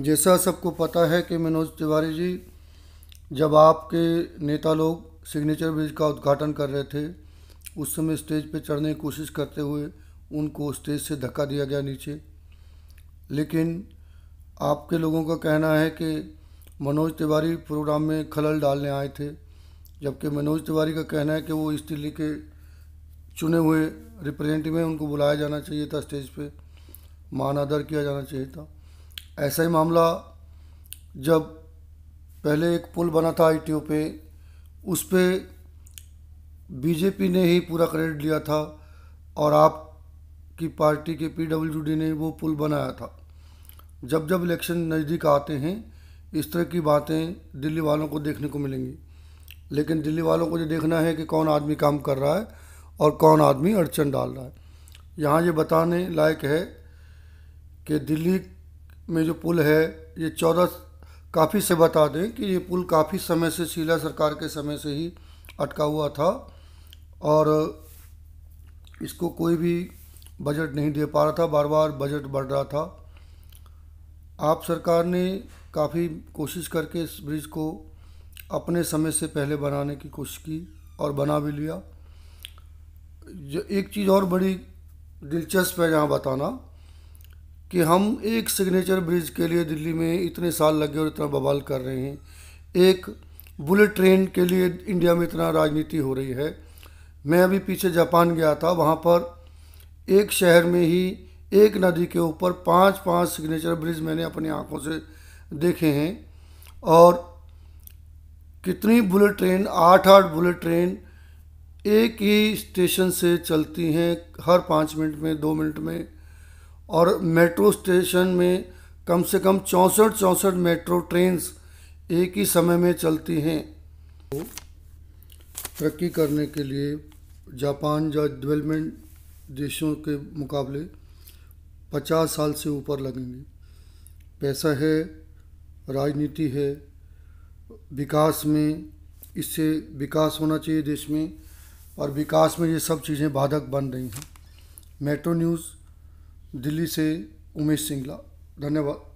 जैसा सबको पता है कि मनोज तिवारी जी जब आपके नेता लोग सिग्नेचर ब्रिज का उद्घाटन कर रहे थे उस समय स्टेज पर चढ़ने की कोशिश करते हुए उनको स्टेज से धक्का दिया गया नीचे लेकिन आपके लोगों का कहना है कि मनोज तिवारी प्रोग्राम में खलल डालने आए थे जबकि मनोज तिवारी का कहना है कि वो इस दिल्ली के चुने हुए रिप्रेजेंटेटिव हैं उनको बुलाया जाना चाहिए था स्टेज पे मान आदर किया जाना चाहिए था ऐसा ही मामला जब पहले एक पुल बना था आई पे उस पर बीजेपी ने ही पूरा क्रेडिट लिया था और आपकी पार्टी के पीडब्ल्यूडी ने वो पुल बनाया था जब जब इलेक्शन नज़दीक आते हैं इस तरह की बातें दिल्ली वालों को देखने को मिलेंगी लेकिन दिल्ली वालों को ये देखना है कि कौन आदमी काम कर रहा है और कौन आदमी अड़चन डाल रहा है यहाँ ये बताने लायक है कि दिल्ली में जो पुल है ये चौदह काफ़ी से बता दें कि ये पुल काफ़ी समय से शीला सरकार के समय से ही अटका हुआ था और इसको कोई भी बजट नहीं दे पा रहा था बार बार बजट बढ़ रहा था आप सरकार ने काफ़ी कोशिश करके इस ब्रिज को अपने समय से पहले बनाने की कोशिश की और बना भी लिया जो एक चीज़ और बड़ी दिलचस्प है यहाँ बताना कि हम एक सिग्नेचर ब्रिज के लिए दिल्ली में इतने साल लगे और इतना बवाल कर रहे हैं एक बुलेट ट्रेन के लिए इंडिया में इतना राजनीति हो रही है मैं अभी पीछे जापान गया था वहाँ पर एक शहर में ही एक नदी के ऊपर पांच पांच सिग्नेचर ब्रिज मैंने अपनी आँखों से देखे हैं और कितनी बुलेट ट्रेन आठ आठ बुलेट ट्रेन एक ही स्टेशन से चलती हैं हर पाँच मिनट में दो मिनट में और मेट्रो स्टेशन में कम से कम चौंसठ चौंसठ मेट्रो ट्रेन्स एक ही समय में चलती हैं तरक्की करने के लिए जापान या डेवलपमेंट देशों के मुकाबले पचास साल से ऊपर लगेंगे पैसा है राजनीति है विकास में इससे विकास होना चाहिए देश में और विकास में ये सब चीज़ें बाधक बन रही हैं मेट्रो न्यूज़ दिल्ली से उमेश सिंगला धन्यवाद